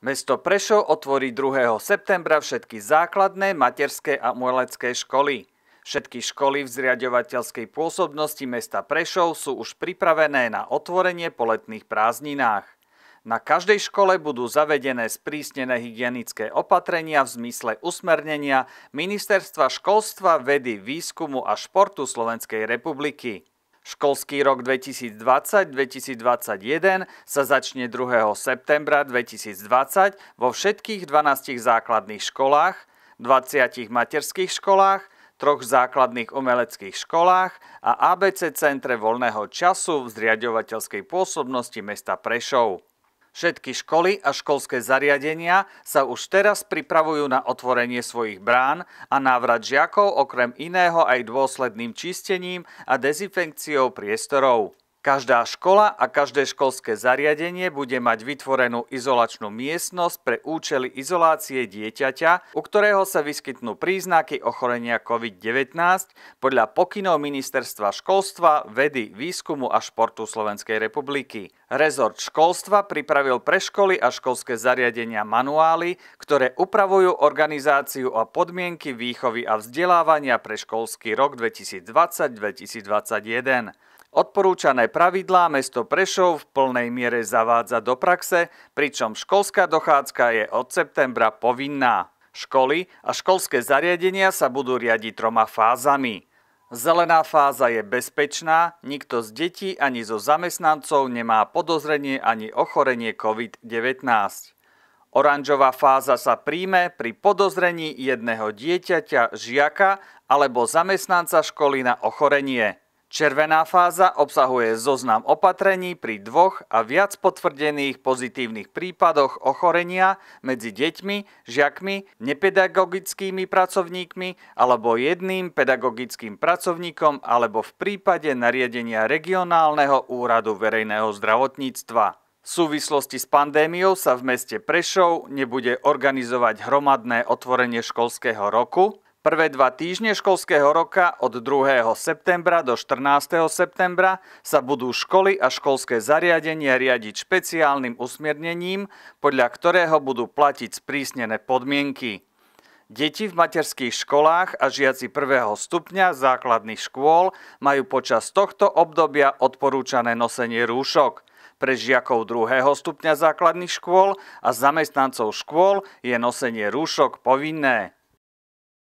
Mesto Prešov otvorí 2. septembra všetky základné, materské a umelecké školy. Všetky školy v zriadovateľskej pôsobnosti mesta Prešov sú už pripravené na otvorenie po letných prázdninách. Na každej škole budú zavedené sprísnené hygienické opatrenia v zmysle usmernenia Ministerstva školstva, vedy, výskumu a športu Slovenskej republiky. Školský rok 2020-2021 sa začne 2. septembra 2020 vo všetkých 12 základných školách, 20 materských školách, troch základných umeleckých školách a ABC centre voľného času v zriadovateľskej pôsobnosti mesta Prešov. Všetky školy a školské zariadenia sa už teraz pripravujú na otvorenie svojich brán a návrat žiakov okrem iného aj dôsledným čistením a dezinfekciou priestorov. Každá škola a každé školské zariadenie bude mať vytvorenú izolačnú miestnosť pre účely izolácie dieťaťa, u ktorého sa vyskytnú príznaky ochorenia COVID-19 podľa pokynov Ministerstva školstva, vedy, výskumu a športu Slovenskej republiky. Rezort školstva pripravil pre školy a školské zariadenia manuály, ktoré upravujú organizáciu a podmienky výchovy a vzdelávania pre školský rok 2020-2021. Odporúčané pravidlá mesto Prešov v plnej miere zavádza do praxe, pričom školská dochádzka je od septembra povinná. Školy a školské zariadenia sa budú riadiť troma fázami. Zelená fáza je bezpečná, nikto z detí ani zo zamestnancov nemá podozrenie ani ochorenie COVID-19. Oranžová fáza sa príjme pri podozrení jedného dieťaťa, žiaka alebo zamestnanca školy na ochorenie. Červená fáza obsahuje zoznam opatrení pri dvoch a viac potvrdených pozitívnych prípadoch ochorenia medzi deťmi, žiakmi, nepedagogickými pracovníkmi alebo jedným pedagogickým pracovníkom alebo v prípade nariadenia regionálneho úradu verejného zdravotníctva. V súvislosti s pandémiou sa v meste Prešov nebude organizovať hromadné otvorenie školského roku, Prvé dva týždne školského roka od 2. septembra do 14. septembra sa budú školy a školské zariadenie riadiť špeciálnym usmiernením, podľa ktorého budú platiť sprísnené podmienky. Deti v materských školách a žiaci prvého stupňa základných škôl majú počas tohto obdobia odporúčané nosenie rúšok. Pre žiakov druhého stupňa základných škôl a zamestnancov škôl je nosenie rúšok povinné.